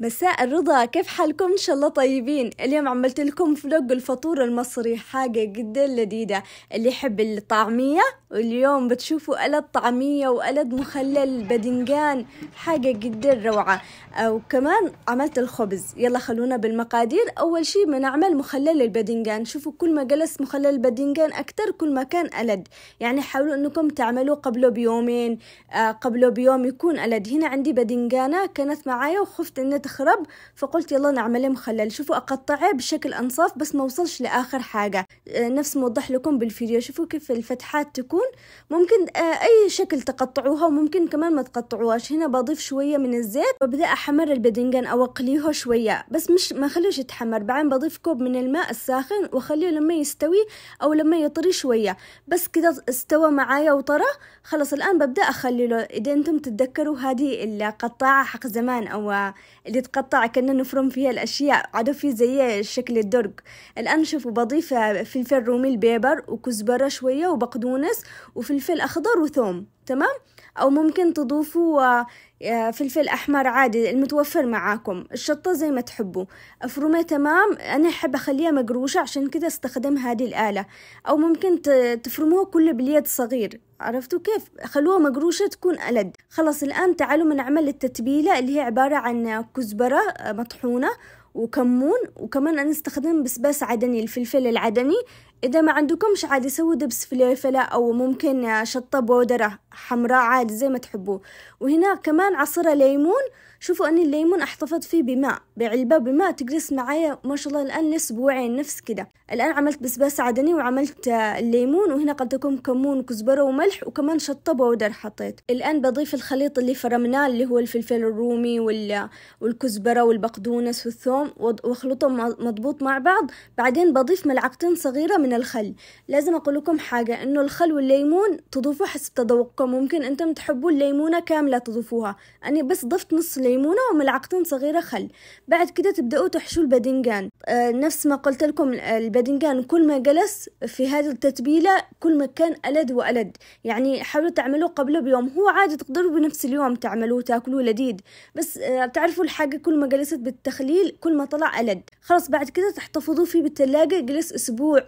مساء الرضا كيف حالكم ان شاء الله طيبين اليوم عملت لكم فلوق الفطور المصري حاجه جدا لذيذه اللي يحب الطعميه واليوم بتشوفوا قلد طعميه وقلد مخلل بدنجان حاجه جدا روعه آه، وكمان عملت الخبز يلا خلونا بالمقادير اول شيء بنعمل مخلل البدنجان شوفوا كل ما جلس مخلل البدنجان اكتر كل ما كان قلد يعني حاولوا انكم تعملوه قبله بيومين آه، قبله بيوم يكون قلد هنا عندي بدنجانه كانت معايا وخفت ان تخرب فقلت يلا نعمل مخلل شوفوا أقطعه بشكل أنصاف بس ما وصلش لآخر حاجة آه، نفس موضح لكم بالفيديو شوفوا كيف الفتحات تكون ممكن آه، أي شكل تقطعوها وممكن كمان ما تقطعوهاش هنا بضيف شوية من الزيت وابدا أحمر الباذنجان أو أقليه شوية بس مش ما خلوش يتحمر بعدين بضيف كوب من الماء الساخن وأخليه لما يستوي أو لما يطري شوية بس كده استوى معايا وطرى خلاص الآن ببدأ أخلله إذا أنتم تتذكروا هذه القطاعة حق زمان أو اللي تقطع كنا نفرم فيها الأشياء عاد في زي شكل الدرج الآن شوفوا بضيف فلفل رومي البيبر وكزبرة شوية وبقدونس وفلفل أخضر وثوم تمام أو ممكن تضيفوا آه، فلفل أحمر عادي المتوفر معاكم الشطة زي ما تحبوا أفرمه تمام أنا أحب أخليها مقروشة عشان كده استخدم هذه الآلة أو ممكن تفرموها كله باليد صغير عرفتوا كيف خلوها مقروشة تكون ألد خلاص الآن تعالوا بنعمل التتبيلة اللي هي عبارة عن كزبرة آه، مطحونة وكمون وكمان أنا استخدم بسباس عدني الفلفل العدني إذا ما عندكمش عادي سووا دبس فليفلة أو ممكن آه، شطة بودرة حمراء عادي زي ما تحبوا وهنا كمان عصيره ليمون شوفوا أني الليمون أحتفظ فيه بماء بعلبة بماء تجلس معايا ما شاء الله الآن لأسبوعين نفس كده الآن عملت بسباس عدني وعملت آه، الليمون وهنا قد تكون كمون وكزبرة وملح وكمان شطة بودر حطيت الآن بضيف الخليط اللي فرمناه اللي هو الفلفل الرومي والكزبرة والبقدونس والثوم واخلطهم مضبوط مع بعض بعدين بضيف ملعقتين صغيرة من الخل لازم أقول لكم حاجة إنه الخل والليمون تضيفوه حسب تذوقكم ممكن أنتم تحبوا الليمونة كاملة تضيفوها أنا بس ضفت نص ليمونة وملعقتين صغيرة خل بعد كده تبدأوا تحشوا البدنجان آه، نفس ما قلت لكم البدنجان كل ما جلس في هذه التتبيلة كل ما كان ألد وألد يعني حاولوا تعملوه قبله بيوم هو عادي تقدروا بنفس اليوم تعملوه تاكلوه لذيذ بس آه، بتعرفوا الحاجة كل ما جلست بالتخليل كل ما طلع ألد خلاص بعد كده تحتفظوا فيه بالتلاجة جلس أسبوع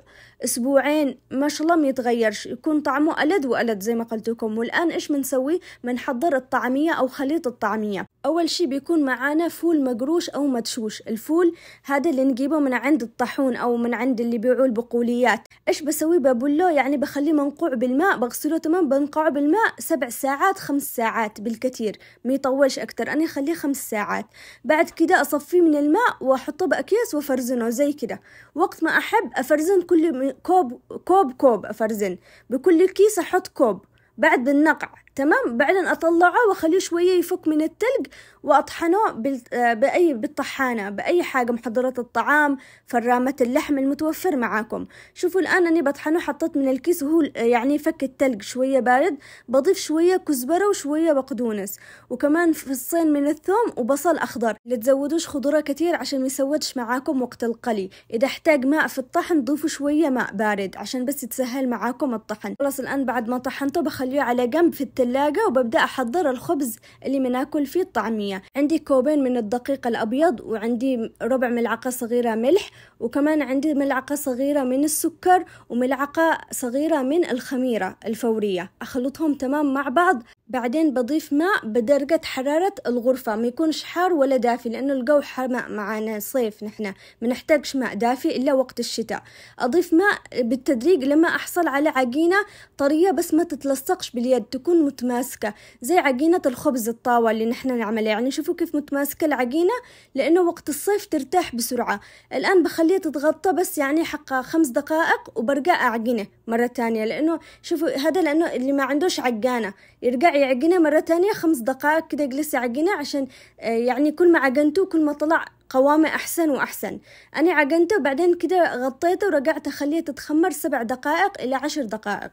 أسبوعين ما شاء الله ما يتغيرش يكون طعمه ألد وألد زي ما قلت لكم والآن إيش بنسوي بنحضر الطعمية أو خليط الطعمية أول شي بيكون معانا فول مقروش أو مدشوش الفول هذا اللي نجيبه من عند الطاحون أو من عند اللي بيعوا البقوليات إيش بسوي بابولو يعني بخليه منقوع بالماء بغسله تمام بنقعه بالماء سبع ساعات خمس ساعات بالكثير يطولش أكتر أنا أخليه خمس ساعات بعد كده أصفيه من الماء وأحطه بأكياس وأفرزنه زي كده وقت ما أحب أفرزن كل كوب كوب كوب أفرزن بكل كيس أحط كوب بعد النقع تمام بعدين أطلعه وأخليه شوية يفك من التلج وأطحنه بال... بأي بالطحانة بأي حاجة محضرات الطعام فرامة اللحم المتوفر معاكم شوفوا الآن أني بطحنه حطيت من الكيس وهو يعني فك التلج شوية بارد بضيف شوية كزبرة وشوية بقدونس وكمان فصين من الثوم وبصل أخضر لا تزودوش خضرة كثير عشان ما يسودش معاكم وقت القلي إذا احتاج ماء في الطحن ضيفوا شوية ماء بارد عشان بس يتسهل معاكم الطحن خلاص الآن بعد ما طحنته بخليه على جنب في التلج الثلاجة وببدأ أحضر الخبز اللي بناكل فيه الطعمية عندي كوبين من الدقيق الأبيض وعندي ربع ملعقة صغيرة ملح وكمان عندي ملعقة صغيرة من السكر وملعقة صغيرة من الخميرة الفورية أخلطهم تمام مع بعض بعدين بضيف ماء بدرجة حرارة الغرفة ما يكونش حار ولا دافي لأنه الجو حار معانا صيف نحنا ما نحتاجش ماء دافي إلا وقت الشتاء أضيف ماء بالتدريج لما أحصل على عجينة طرية بس ما تتلصقش باليد تكون متماسكة زي عجينة الخبز الطاوة اللي نحنا نعملها يعني شوفوا كيف متماسكة العجينة لأنه وقت الصيف ترتاح بسرعة الآن بخليها تتغطى بس يعني حق خمس دقائق وبرجع أعجنه مرة تانية لأنه شوفوا هذا لأنه اللي ما عندوش عجانة يرجع اعجنه مره تانية خمس دقائق كده اجلس اعجنه عشان آه، يعني كل ما عجنته كل ما طلع قوامه أحسن وأحسن أنا عجنته وبعدين كده غطيته ورجعت أخليه تتخمر سبع دقائق إلى عشر دقائق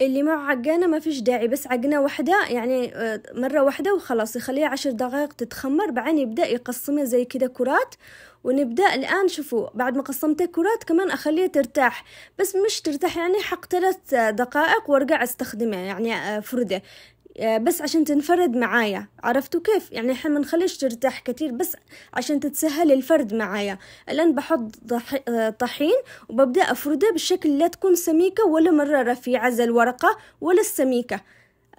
اللي ما عقنا ما فيش داعي بس عجنة واحدة يعني آه، مرة واحدة وخلاص يخليها عشر دقائق تتخمر بعدين يبدأ يقسمها زي كده كرات ونبدأ الآن شوفوا بعد ما قسمته كرات كمان أخليها ترتاح بس مش ترتاح يعني حق ثلاث دقائق وارجع استخدمه يعني آه، فردة آه، بس عشان تنفرد معايا عرفتوا كيف يعني احنا ما نخليش ترتاح كتير بس عشان تتسهل الفرد معايا الان بحط آه، طحين وببدا افرده بالشكل لا تكون سميكه ولا مره رفيعه زي الورقه ولا السميكه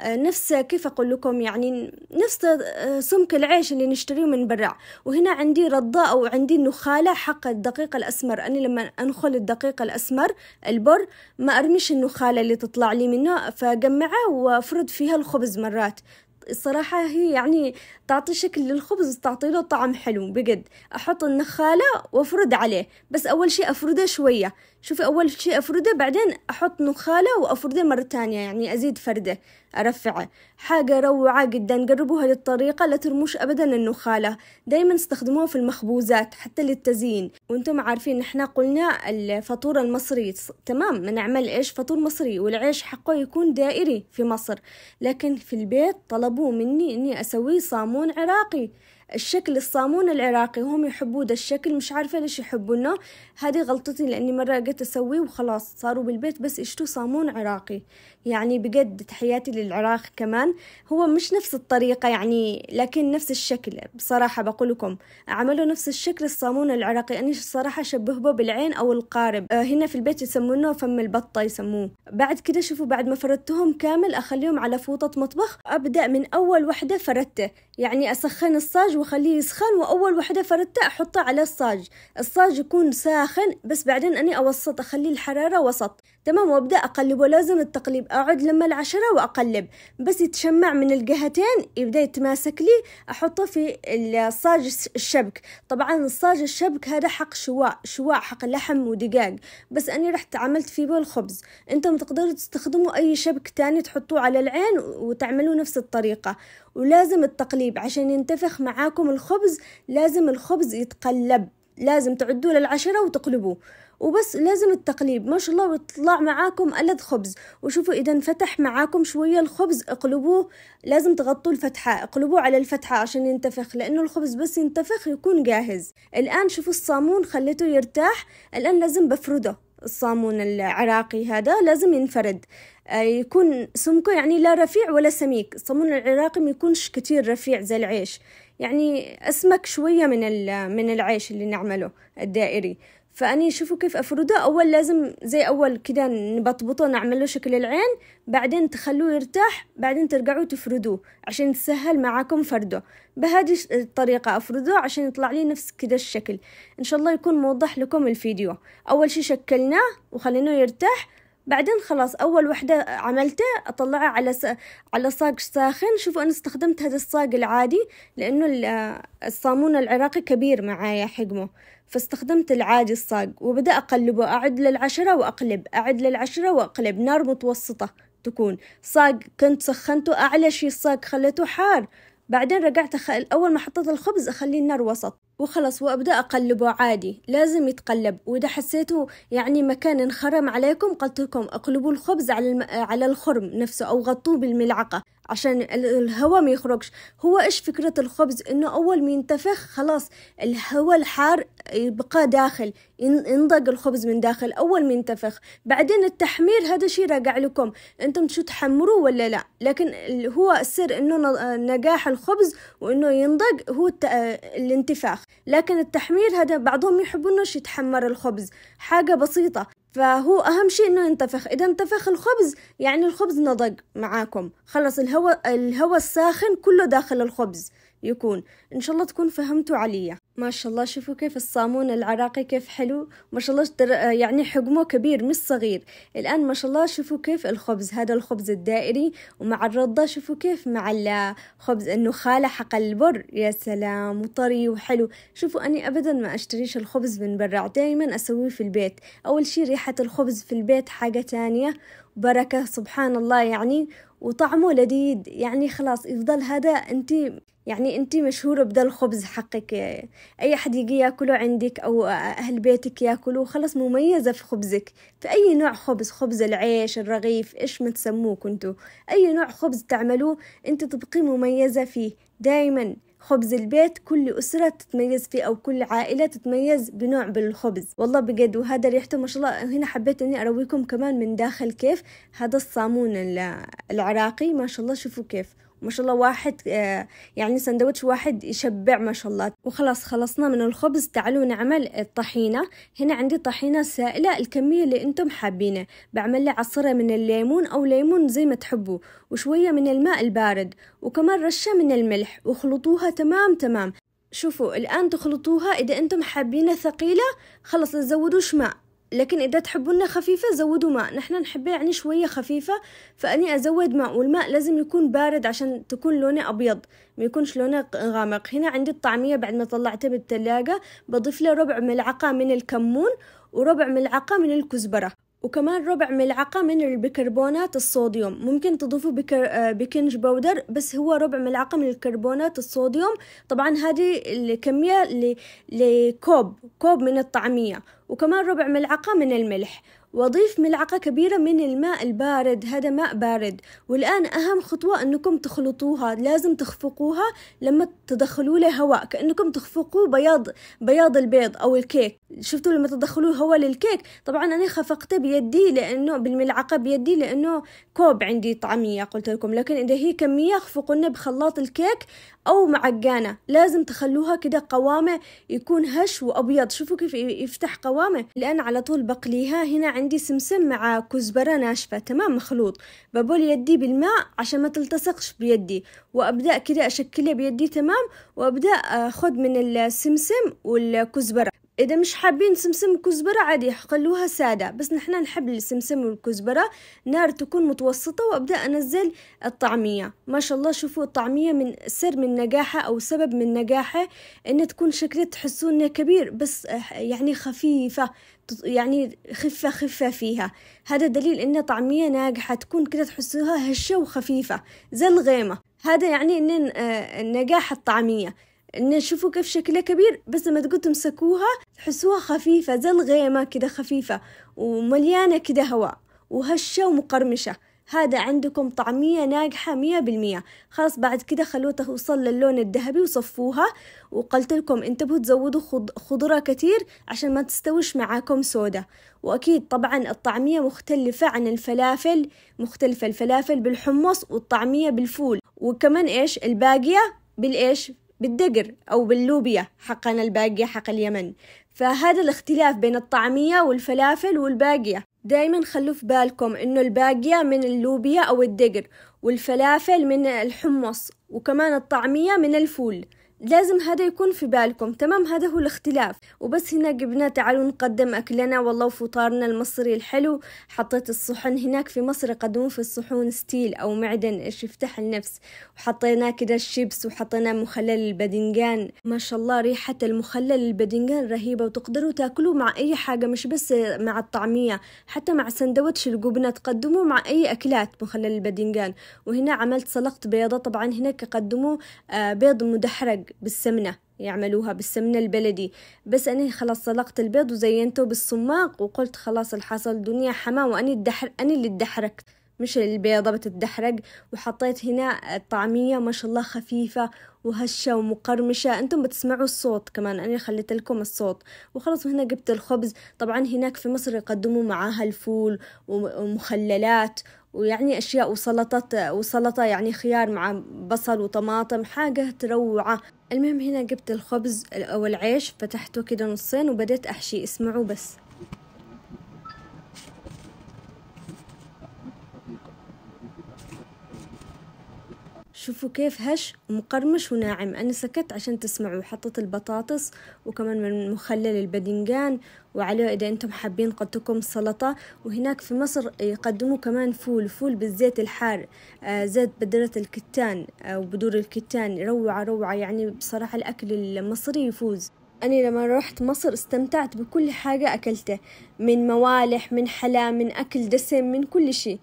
نفس كيف أقول لكم يعني نفس سمك العيش اللي نشتريه من برا وهنا عندي رضاء أو عندي نخالة حق الدقيق الأسمر أنا لما أنخل الدقيق الأسمر البر ما أرميش النخالة اللي تطلع لي منه فجمعه وأفرد فيها الخبز مرات الصراحة هي يعني تعطي شكل للخبز تعطي له طعم حلو بجد أحط النخالة وأفرد عليه بس أول شي أفرده شوية شوفي أول شيء أفرده بعدين أحط نخالة وأفرده مرة تانية يعني أزيد فردة أرفعه حاجة روعة جدا جربوها للطريقة لا ترموش أبدا النخالة دايما استخدموها في المخبوزات حتى للتزيين وانتم عارفين احنا قلنا الفطور المصري تمام نعمل إيش فطور مصري والعيش حقه يكون دائري في مصر لكن في البيت طلبوا مني أني اسوي صامون عراقي الشكل الصامون العراقي وهم يحبوا ده الشكل مش عارفة ليش يحبونه هذه غلطتي لأني مرة قلت أسويه وخلاص صاروا بالبيت بس يشتوا صامون عراقي يعني بجد تحياتي للعراق كمان هو مش نفس الطريقة يعني لكن نفس الشكل بصراحة بقول لكم عملوا نفس الشكل الصامون العراقي أنا الصراحة شبهه بالعين أو القارب أه هنا في البيت يسمونه فم البطة يسموه بعد كده شوفوا بعد ما فردتهم كامل أخليهم على فوطة مطبخ أبدأ من أول وحدة فردته يعني أسخن الصاج وأخليه يسخن وأول وحدة فردته أحطه على الصاج الصاج يكون ساخن بس بعدين أني أوسط أخلي الحرارة وسط تمام وابدأ اقلب ولازم التقليب اعد لما العشرة واقلب بس يتشمع من الجهتين يبدأ يتماسك لي احطه في الصاج الشبك طبعا الصاج الشبك هذا حق شواء شواء حق لحم ودقاق بس اني رحت عملت فيه الخبز انتم تقدروا تستخدموا اي شبك تاني تحطوه على العين وتعملوا نفس الطريقة ولازم التقليب عشان ينتفخ معاكم الخبز لازم الخبز يتقلب لازم تعدوه للعشرة وتقلبوه وبس لازم التقليب ما شاء الله ويطلع معاكم ألد خبز وشوفوا إذا انفتح معاكم شوية الخبز اقلبوه لازم تغطوا الفتحة اقلبوه على الفتحة عشان ينتفخ لأنه الخبز بس ينتفخ يكون جاهز الآن شوفوا الصامون خليته يرتاح الآن لازم بفرده الصامون العراقي هذا لازم ينفرد آه، يكون سمكه يعني لا رفيع ولا سميك الصامون العراقي ما يكونش كتير رفيع زي العيش يعني أسمك شوية من, من العيش اللي نعمله الدائري فأني شوفوا كيف أفرده أول لازم زي أول كده نبطبطه نعمله شكل العين بعدين تخلوه يرتاح بعدين ترجعوا تفردوه عشان تسهل معاكم فرده بهذه الطريقة أفرده عشان يطلع لي نفس كده الشكل إن شاء الله يكون موضح لكم الفيديو أول شي شكلناه وخليناه يرتاح بعدين خلاص اول وحده عملته اطلعها على س... على صاج ساخن شوفوا انا استخدمت هذا الصاج العادي لانه الصامون العراقي كبير معايا حجمه فاستخدمت العادي الصاج وبدأ أقلبه أعد للعشرة وأقلب أعد للعشرة وأقلب نار متوسطة تكون صاج كنت سخنته أعلى شي الصاج خليته حار بعدين رجعت أخ... أول ما حطيت الخبز أخليه النار وسط وخلص وأبدأ أقلبه عادي لازم يتقلب وإذا حسيتوا يعني مكان انخرم عليكم قلت لكم أقلبوا الخبز على, الم... على الخرم نفسه أو غطوه بالملعقة عشان الهواء ما يخرجش هو إيش فكرة الخبز إنه أول ما ينتفخ خلاص الهواء الحار يبقى داخل ينضج الخبز من داخل أول ما ينتفخ بعدين التحمير هذا شيء راجع لكم أنتم شو تحمروه ولا لا لكن هو السر إنه نجاح الخبز وإنه ينضج هو الانتفاخ لكن التحمير هذا بعضهم يحب انه يتحمر الخبز حاجة بسيطة فهو أهم شيء إنه ينتفخ إذا انتفخ الخبز يعني الخبز نضج معاكم خلص الهواء الهواء الساخن كله داخل الخبز يكون إن شاء الله تكون فهمتوا عليا ما شاء الله شوفوا كيف الصامون العراقي كيف حلو ما شاء الله يعني حجمه كبير مش صغير الآن ما شاء الله شوفوا كيف الخبز هذا الخبز الدائري ومع الرضة شوفوا كيف مع الخبز النخالة حق البر يا سلام وطري وحلو شوفوا أني أبدا ما أشتريش الخبز من برا دايما أسويه في البيت أول شي ريحة الخبز في البيت حاجة تانية بركة سبحان الله يعني وطعمه لذيذ يعني خلاص يفضل هذا أنت يعني انت مشهورة بدا الخبز حقك اي حد يجي ياكله عندك او اهل بيتك ياكلوه خلص مميزة في خبزك في اي نوع خبز خبز العيش الرغيف ايش ما تسموه كنتوا اي نوع خبز تعملوه انت تبقي مميزة فيه دايما خبز البيت كل أسرة تتميز فيه أو كل عائلة تتميز بنوع بالخبز والله بجد وهذا ريحته ما شاء الله هنا حبيت إني أرويكم كمان من داخل كيف هذا الصامون العراقي ما شاء الله شوفوا كيف ما شاء الله واحد آه، يعني سندوتش واحد يشبع ما شاء الله وخلاص خلصنا من الخبز تعالوا نعمل الطحينة هنا عندي طحينة سائلة الكمية اللي انتم حابينه بعمل لي عصرة من الليمون او ليمون زي ما تحبوا وشوية من الماء البارد وكمان رشة من الملح وخلطوها تمام تمام شوفوا الآن تخلطوها إذا أنتم حابينها ثقيلة خلص لا تزودوش ماء لكن إذا تحبون خفيفة زودوا ماء نحن نحبها يعني شوية خفيفة فأني أزود ماء والماء لازم يكون بارد عشان تكون لونه أبيض ما يكونش لونه غامق هنا عندي الطعمية بعد ما طلعتها بالثلاجة بضيف له ربع ملعقة من الكمون وربع ملعقة من الكزبرة وكمان ربع ملعقة من البيكربونات الصوديوم ممكن تضيفوا بيكر... آه، بيكنج باودر بس هو ربع ملعقة من الكربونات الصوديوم طبعا هذه الكمية ل... لكوب كوب من الطعمية وكمان ربع ملعقة من الملح وأضيف ملعقة كبيرة من الماء البارد هذا ماء بارد والآن أهم خطوة أنكم تخلطوها لازم تخفقوها لما تدخلوا له هواء كأنكم تخفقوا بياض بياض البيض أو الكيك شفتوا لما تدخلوا هواء للكيك طبعا أنا خفقته بيدي لأنه بالملعقة بيدي لأنه كوب عندي طعمية قلت لكم لكن إذا هي كمية خفقونا بخلاط الكيك أو معجانة لازم تخلوها كده قوامه يكون هش وأبيض شوفوا كيف يفتح قوامه الآن على طول بقليها هنا عندي عندي سمسم مع كزبرة ناشفة تمام مخلوط ببول يدي بالماء عشان ما تلتصقش بيدي وأبدأ كده أشكلها بيدي تمام وأبدأ آه، أخذ من السمسم والكزبرة اذا مش حابين سمسم وكزبره عادي خلوها ساده بس نحنا نحب السمسم والكزبره نار تكون متوسطه وابدا انزل الطعميه ما شاء الله شوفوا الطعميه من سر من نجاحها او سبب من نجاحها ان تكون شكلها تحسون كبير بس يعني خفيفه يعني خفة خفة فيها هذا دليل إن طعمية ناجحة تكون كده تحسوها هشة وخفيفة زي الغيمة هذا يعني إن آه، نجاح الطعمية نشوفوا كيف شكلها كبير بس لما تقول تمسكوها تحسوها خفيفة زي الغيمة كده خفيفة ومليانة كده هواء وهشة ومقرمشة هذا عندكم طعمية ناجحة مية بالمية خلاص بعد كده خلوها توصل للون الذهبي وصفوها وقلت لكم انتبهوا تزودوا خضرة كتير عشان ما تستوش معاكم سودا وأكيد طبعا الطعمية مختلفة عن الفلافل مختلفة الفلافل بالحمص والطعمية بالفول وكمان إيش الباقية بالإيش بالدقر أو باللوبيا حقنا الباقية حق اليمن فهذا الاختلاف بين الطعمية والفلافل والباقية دايما خلوا في بالكم انه الباقية من اللوبيا او الدقر والفلافل من الحمص وكمان الطعمية من الفول لازم هذا يكون في بالكم تمام هذا هو الاختلاف وبس هنا جبنا تعالوا نقدم أكلنا والله وفطارنا المصري الحلو حطيت الصحن هناك في مصر يقدمون في الصحون ستيل أو معدن إيش يفتح النفس وحطينا كده الشيبس وحطينا مخلل البدنجان ما شاء الله ريحة المخلل البدنجان رهيبة وتقدروا تاكلوه مع أي حاجة مش بس مع الطعمية حتى مع سندوتش الجبنة تقدموه مع أي أكلات مخلل البدنجان وهنا عملت سلقت بيضة طبعا هناك يقدموه آه، بيض مدحرج بالسمنة يعملوها بالسمنة البلدي بس أنا خلاص سلقت البيض وزينته بالصماق وقلت خلاص الحصل دنيا حما وأني الدحر أنا اللي اتدحركت مش البيضة بتتدحرج وحطيت هنا الطعمية ما شاء الله خفيفة وهشة ومقرمشة انتم بتسمعوا الصوت كمان انا خليت لكم الصوت وخلص هنا جبت الخبز طبعا هناك في مصر يقدموا معاها الفول ومخللات ويعني أشياء وسلطات وسلطة يعني خيار مع بصل وطماطم حاجة تروعة المهم هنا جبت الخبز أو العيش فتحته كده نصين وبدأت أحشي اسمعوا بس شوفوا كيف هش ومقرمش وناعم أنا سكت عشان تسمعوا حطيت البطاطس وكمان من مخلل البدنجان وعليه إذا أنتم حابين قدتكم سلطة وهناك في مصر يقدموا كمان فول فول بالزيت الحار آه زيت بدرة الكتان وبدور آه الكتان روعة روعة يعني بصراحة الأكل المصري يفوز أنا لما رحت مصر استمتعت بكل حاجة أكلته من موالح من حلا من أكل دسم من كل شيء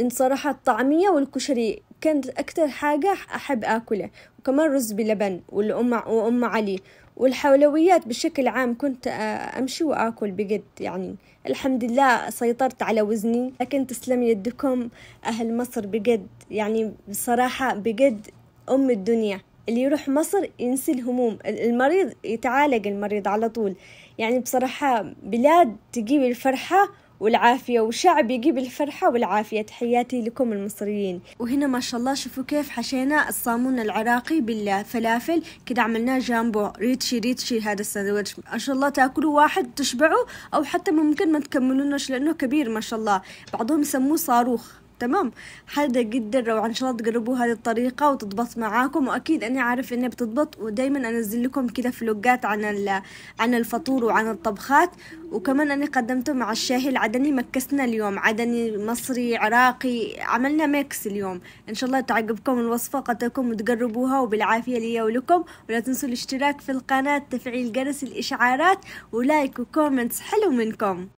إن صراحة الطعمية والكشري كانت أكتر حاجة أحب أكله وكمان رز بلبن والأم وأم علي والحلويات بشكل عام كنت أمشي وآكل بجد يعني الحمد لله سيطرت على وزني لكن تسلم يدكم أهل مصر بجد يعني بصراحة بجد أم الدنيا اللي يروح مصر ينسي الهموم المريض يتعالج المريض على طول يعني بصراحة بلاد تجيب الفرحة والعافية وشعب يجيب الفرحة والعافية تحياتي لكم المصريين وهنا ما شاء الله شوفوا كيف حشينا الصامون العراقي بالفلافل كده عملناه جامبو ريتشي ريتشي هذا الساندويتش ما شاء الله تاكلوا واحد تشبعوا او حتى ممكن ما تكملونش لانه كبير ما شاء الله بعضهم يسموه صاروخ تمام حلقه جدا روعة ان شاء الله تجربوا هذه الطريقة وتضبط معاكم واكيد انا عارف انها بتضبط ودايما انزل لكم كده فلوجات عن عن الفطور وعن الطبخات وكمان انا قدمته مع الشاهي العدني مكسنا اليوم عدني مصري عراقي عملنا ميكس اليوم ان شاء الله تعجبكم الوصفة قدركم وتجربوها وبالعافية ليا ولكم ولا تنسوا الاشتراك في القناة تفعيل جرس الاشعارات ولايك وكومنتس حلو منكم